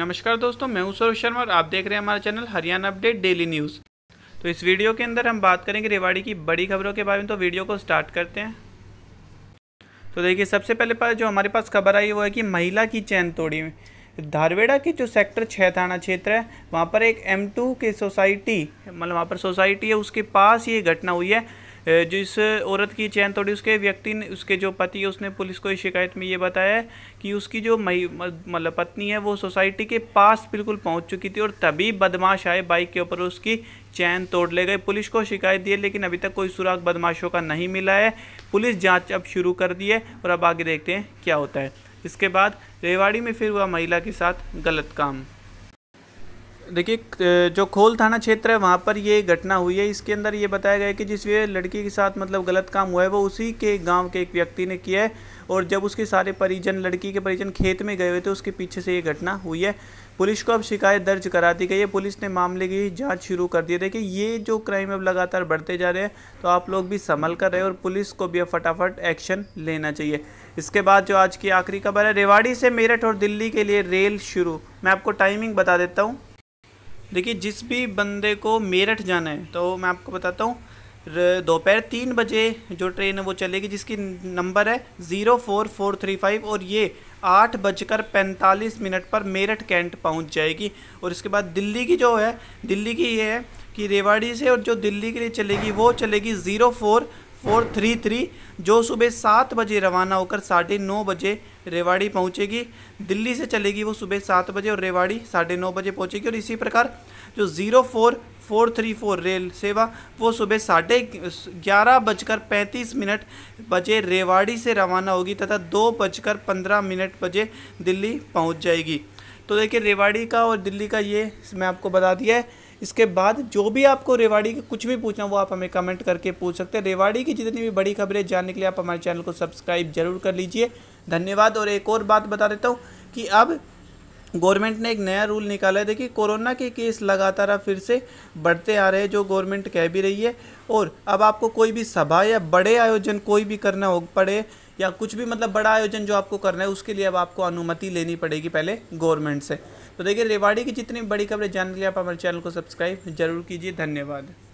नमस्कार दोस्तों मैं सौरभ शर्मा और आप देख रहे हैं हमारा channel Haryana update daily news तो इस वीडियो के अंदर हम बात करेंगे रेवाड़ी की बड़ी खबरों के बारे में तो वीडियो को स्टार्ट करते हैं तो देखिए सबसे पहले पास जो हमारे पास खबर आई वो है कि महिला की चैन तोड़ी धारवेड़ा के जो सेक्टर छः थाना क्षेत्र है वहाँ पर एक एम टू की सोसाइटी मतलब वहाँ पर सोसाइटी है उसके पास ये घटना हुई है जिस औरत की चैन तोड़ी उसके व्यक्ति ने उसके जो पति है उसने पुलिस को इस शिकायत में ये बताया कि उसकी जो मतलब पत्नी है वो सोसाइटी के पास बिल्कुल पहुंच चुकी थी और तभी बदमाश आए बाइक के ऊपर उसकी चैन तोड़ ले गए पुलिस को शिकायत दी लेकिन अभी तक कोई सुराग बदमाशों का नहीं मिला है पुलिस जाँच अब शुरू कर दी है और अब आगे देखते हैं क्या होता है इसके बाद रेवाड़ी में फिर हुआ महिला के साथ गलत काम देखिए जो खोल थाना क्षेत्र है वहाँ पर ये घटना हुई है इसके अंदर ये बताया गया है कि जिस लड़की के साथ मतलब गलत काम हुआ है वो उसी के गांव के एक व्यक्ति ने किया है और जब उसके सारे परिजन लड़की के परिजन खेत में गए हुए थे उसके पीछे से ये घटना हुई है पुलिस को अब शिकायत दर्ज करा दी गई है पुलिस ने मामले की जाँच शुरू कर दी देखिए ये जो क्राइम अब लगातार बढ़ते जा रहे हैं तो आप लोग भी संभल कर रहे और पुलिस को भी अब फटाफट एक्शन लेना चाहिए इसके बाद जो आज की आखिरी खबर है रेवाड़ी से मेरठ और दिल्ली के लिए रेल शुरू मैं आपको टाइमिंग बता देता हूँ देखिए जिस भी बंदे को मेरठ जाना है तो मैं आपको बताता हूँ दोपहर तीन बजे जो ट्रेन है वो चलेगी जिसकी नंबर है zero four four three five और ये आठ बजकर पैंतालीस मिनट पर मेरठ कैंट पहुंच जाएगी और इसके बाद दिल्ली की जो है दिल्ली की ये है कि रेवाड़ी से और जो दिल्ली के लिए चलेगी वो चलेगी zero four four three three जो सुबह सात बजे रवाना होकर साढ़े नौ बजे रेवाड़ी पहुंचेगी दिल्ली से चलेगी वो सुबह सात बजे और रेवाड़ी साढ़े नौ बजे पहुंचेगी और इसी प्रकार जो zero four four three four rail सेवा वो सुबह साढ़े ग्यारह बजकर पैंतीस मिनट बजे रेवाड़ी से रवाना होगी तथा दो बजकर पंद्रह मिनट बजे दिल्ली पहुँच जाएगी तो देखिए रेवाड़ी का और दिल्ली का ये मैं आपको बता दिया है इसके बाद जो भी आपको रेवाड़ी के कुछ भी पूछना वो आप हमें कमेंट करके पूछ सकते हैं रेवाड़ी की जितनी भी बड़ी खबरें जानने के लिए आप हमारे चैनल को सब्सक्राइब जरूर कर लीजिए धन्यवाद और एक और बात बता देता हूँ कि अब गवर्नमेंट ने एक नया रूल निकाला है देखिए कोरोना के केस लगातार फिर से बढ़ते आ रहे हैं जो गवर्नमेंट कह भी रही है और अब आपको कोई भी सभा या बड़े आयोजन कोई भी करना हो पड़े या कुछ भी मतलब बड़ा आयोजन जो आपको करना है उसके लिए अब आपको अनुमति लेनी पड़ेगी पहले गवर्नमेंट से तो देखिए रेवाड़ी की जितनी बड़ी खबरें जानने के लिए आप हमारे चैनल को सब्सक्राइब जरूर कीजिए धन्यवाद